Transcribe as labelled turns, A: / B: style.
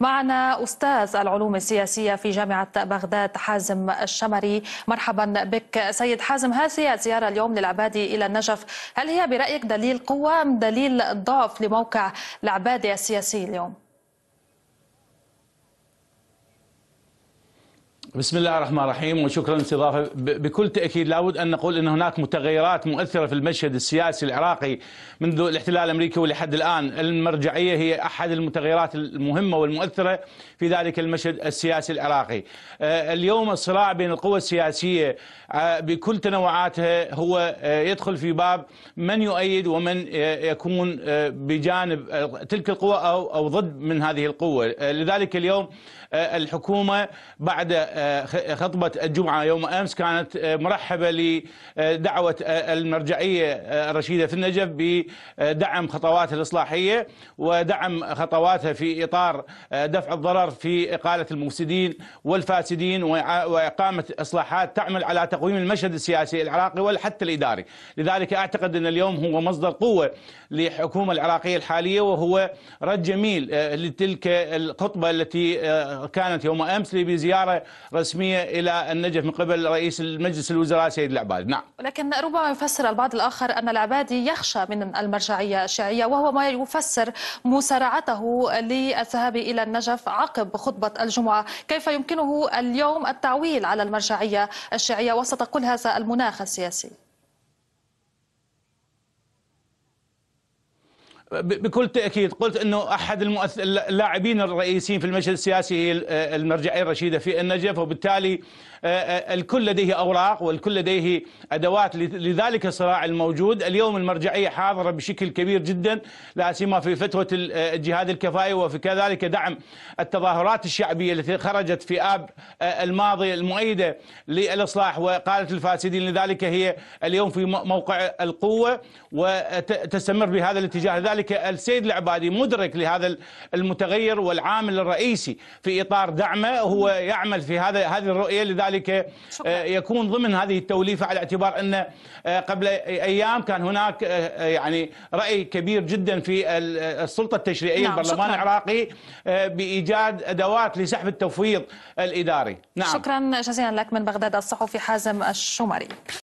A: معنا أستاذ العلوم السياسية في جامعة بغداد حازم الشمري مرحبا بك سيد حازم هذه الزيارة اليوم للعبادي إلى النجف هل هي برأيك دليل قوة أم دليل ضعف لموقع العبادي السياسي اليوم؟
B: بسم الله الرحمن الرحيم وشكرا للاستضافه بكل تأكيد لابد أن نقول أن هناك متغيرات مؤثرة في المشهد السياسي العراقي منذ الاحتلال الأمريكي ولحد الآن المرجعية هي أحد المتغيرات المهمة والمؤثرة في ذلك المشهد السياسي العراقي آه، اليوم الصراع بين القوى السياسية آه، بكل تنوعاتها هو آه، يدخل في باب من يؤيد ومن يكون بجانب تلك القوى أو ضد من هذه القوة لذلك اليوم الحكومة بعد خطبة الجمعة يوم أمس كانت آه، مرحبة لدعوة آه، المرجعية الرشيدة آه، في النجف بدعم خطواتها الإصلاحية ودعم خطواتها في إطار دفع الضرر في إقالة المفسدين والفاسدين وإقامة إصلاحات تعمل على تقويم المشهد السياسي العراقي وحتى الإداري لذلك أعتقد أن اليوم هو مصدر قوة للحكومة العراقية الحالية وهو رد جميل لتلك الخطبة التي كانت يوم أمس بزيارة رسميه الى النجف من قبل رئيس المجلس الوزراء سيد العباد نعم.
A: ولكن ربما يفسر البعض الاخر ان العبادي يخشى من المرجعيه الشيعيه وهو ما يفسر مسارعته للذهاب الى النجف عقب خطبه الجمعه، كيف يمكنه اليوم التعويل على المرجعيه الشيعيه وسط كل هذا المناخ السياسي؟
B: بكل تاكيد قلت انه احد اللاعبين الرئيسيين في المشهد السياسي هي المرجعيه الرشيده في النجف وبالتالي الكل لديه اوراق والكل لديه ادوات لذلك الصراع الموجود، اليوم المرجعيه حاضره بشكل كبير جدا لا سيما في فتوه الجهاد الكفائي وفي كذلك دعم التظاهرات الشعبيه التي خرجت في اب الماضي المؤيده للاصلاح وقالت الفاسدين لذلك هي اليوم في موقع القوه وتستمر بهذا الاتجاه لذلك لذلك السيد العبادي مدرك لهذا المتغير والعامل الرئيسي في إطار دعمه هو يعمل في هذا هذه الرؤية لذلك آه، يكون ضمن هذه التوليفة على اعتبار أن آه، قبل أيام كان هناك آه، يعني رأي كبير جدا في السلطة التشريعية نعم البرلمان شكرا. العراقي بإيجاد أدوات لسحب التفويض الإداري نعم
A: شكرا جزيلا لك من بغداد الصحفي حازم الشمري